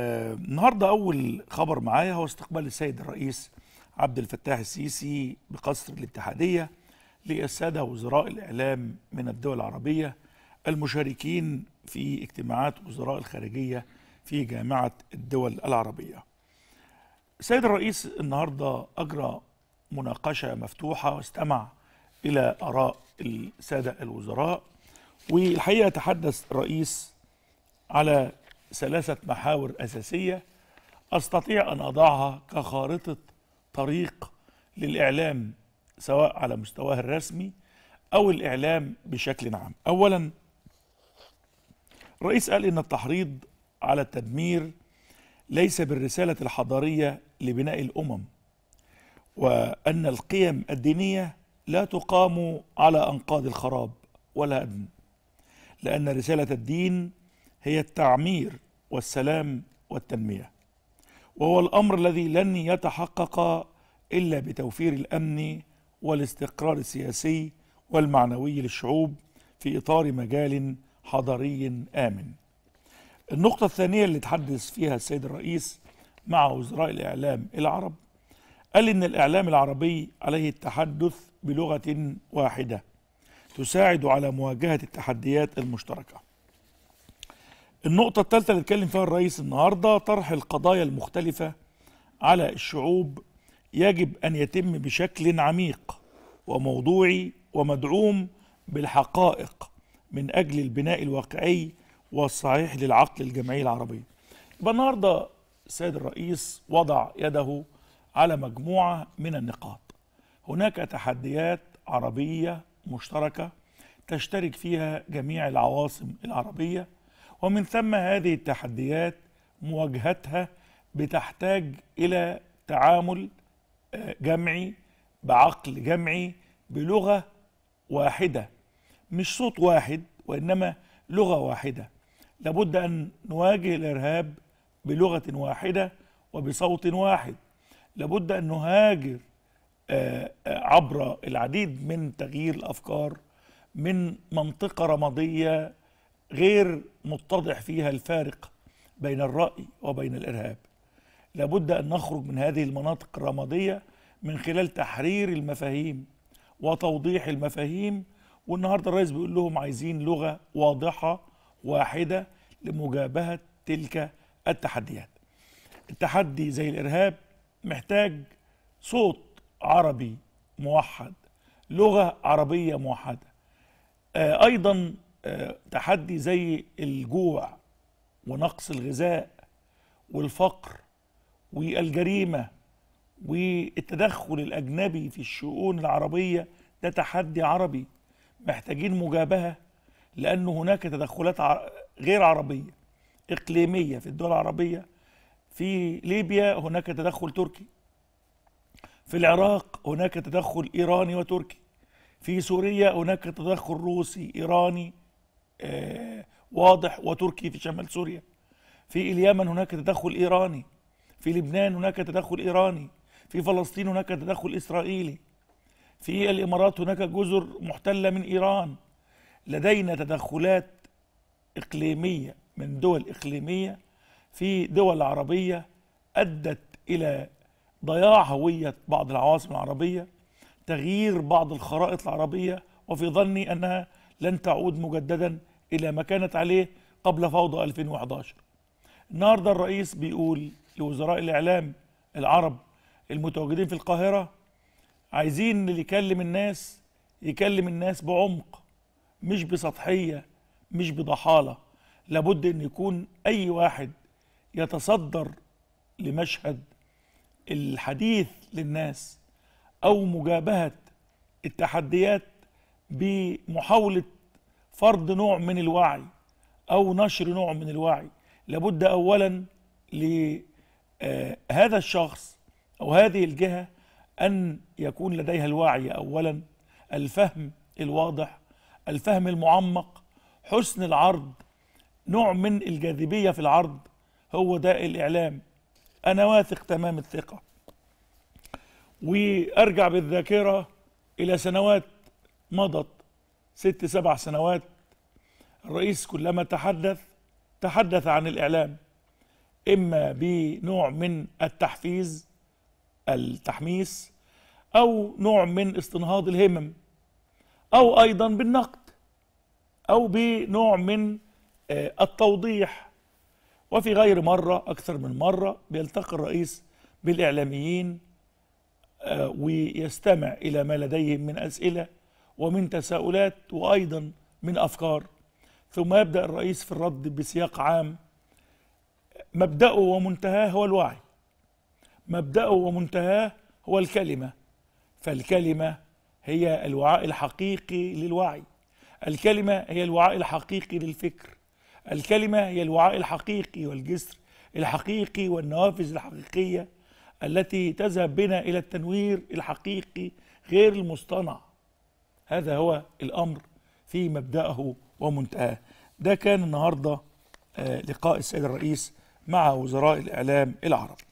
آه، النهارده اول خبر معايا هو استقبال السيد الرئيس عبد الفتاح السيسي بقصر الاتحاديه للساده وزراء الاعلام من الدول العربيه المشاركين في اجتماعات وزراء الخارجيه في جامعه الدول العربيه. السيد الرئيس النهارده اجرى مناقشه مفتوحه واستمع الى اراء الساده الوزراء والحقيقه تحدث الرئيس على ثلاثة محاور أساسية أستطيع أن أضعها كخارطة طريق للإعلام سواء على مستواه الرسمي أو الإعلام بشكل عام أولا الرئيس قال إن التحريض على التدمير ليس بالرسالة الحضارية لبناء الأمم وأن القيم الدينية لا تقام على أنقاض الخراب والهدم لأن رسالة الدين هي التعمير والسلام والتنمية وهو الأمر الذي لن يتحقق إلا بتوفير الأمن والاستقرار السياسي والمعنوي للشعوب في إطار مجال حضري آمن النقطة الثانية اللي تحدث فيها السيد الرئيس مع وزراء الإعلام العرب قال إن الإعلام العربي عليه التحدث بلغة واحدة تساعد على مواجهة التحديات المشتركة النقطة الثالثة اللي اتكلم فيها الرئيس النهاردة طرح القضايا المختلفة على الشعوب يجب أن يتم بشكل عميق وموضوعي ومدعوم بالحقائق من أجل البناء الواقعي والصحيح للعقل الجمعي العربي يبقى النهاردة السيد الرئيس وضع يده على مجموعة من النقاط هناك تحديات عربية مشتركة تشترك فيها جميع العواصم العربية ومن ثم هذه التحديات مواجهتها بتحتاج إلى تعامل آه، جمعي بعقل جمعي بلغة واحدة مش صوت واحد وإنما لغة واحدة لابد أن نواجه الإرهاب بلغة واحدة وبصوت واحد لابد أن نهاجر آه، آه، عبر العديد من تغيير الأفكار من منطقة رمادية غير متضح فيها الفارق بين الرأي وبين الإرهاب لابد أن نخرج من هذه المناطق الرمادية من خلال تحرير المفاهيم وتوضيح المفاهيم والنهاردة الرئيس بيقول لهم عايزين لغة واضحة واحدة لمجابهة تلك التحديات التحدي زي الإرهاب محتاج صوت عربي موحد لغة عربية موحدة آه، أيضا تحدي زي الجوع ونقص الغذاء والفقر والجريمة والتدخل الأجنبي في الشؤون العربية ده تحدي عربي محتاجين مجابهة لأن هناك تدخلات غير عربية إقليمية في الدول العربية في ليبيا هناك تدخل تركي في العراق هناك تدخل إيراني وتركي في سوريا هناك تدخل روسي إيراني آه، واضح وتركي في شمال سوريا في اليمن هناك تدخل إيراني في لبنان هناك تدخل إيراني في فلسطين هناك تدخل إسرائيلي في الإمارات هناك جزر محتلة من إيران لدينا تدخلات إقليمية من دول إقليمية في دول عربية أدت إلى ضياع هوية بعض العواصم العربية تغيير بعض الخرائط العربية وفي ظني أنها لن تعود مجددا إلى ما كانت عليه قبل فوضى 2011 النهاردة الرئيس بيقول لوزراء الإعلام العرب المتواجدين في القاهرة عايزين اللي يكلم الناس يكلم الناس بعمق مش بسطحية مش بضحالة لابد أن يكون أي واحد يتصدر لمشهد الحديث للناس أو مجابهة التحديات بمحاولة فرض نوع من الوعي أو نشر نوع من الوعي لابد أولا لهذا آه، الشخص أو هذه الجهة أن يكون لديها الوعي أولا الفهم الواضح الفهم المعمق حسن العرض نوع من الجاذبية في العرض هو ده الإعلام أنا واثق تمام الثقة وأرجع بالذاكرة إلى سنوات مضت ست سبع سنوات الرئيس كلما تحدث تحدث عن الإعلام إما بنوع من التحفيز التحميس أو نوع من استنهاض الهمم أو أيضا بالنقد أو بنوع من آه، التوضيح وفي غير مرة أكثر من مرة بيلتقي الرئيس بالإعلاميين آه، ويستمع إلى ما لديهم من أسئلة ومن تساؤلات وأيضا من أفكار ثم يبدأ الرئيس في الرد بسياق عام مبدأه ومنتهاه هو الوعي مبدأه ومنتهاه هو الكلمة فالكلمة هي الوعاء الحقيقي للوعي الكلمة هي الوعاء الحقيقي للفكر الكلمة هي الوعاء الحقيقي والجسر الحقيقي والنوافذ الحقيقية التي تذهب بنا إلى التنوير الحقيقي غير المصطنع هذا هو الأمر في مبدأه ومنتهاه ده كان النهاردة آه، لقاء السيد الرئيس مع وزراء الإعلام العرب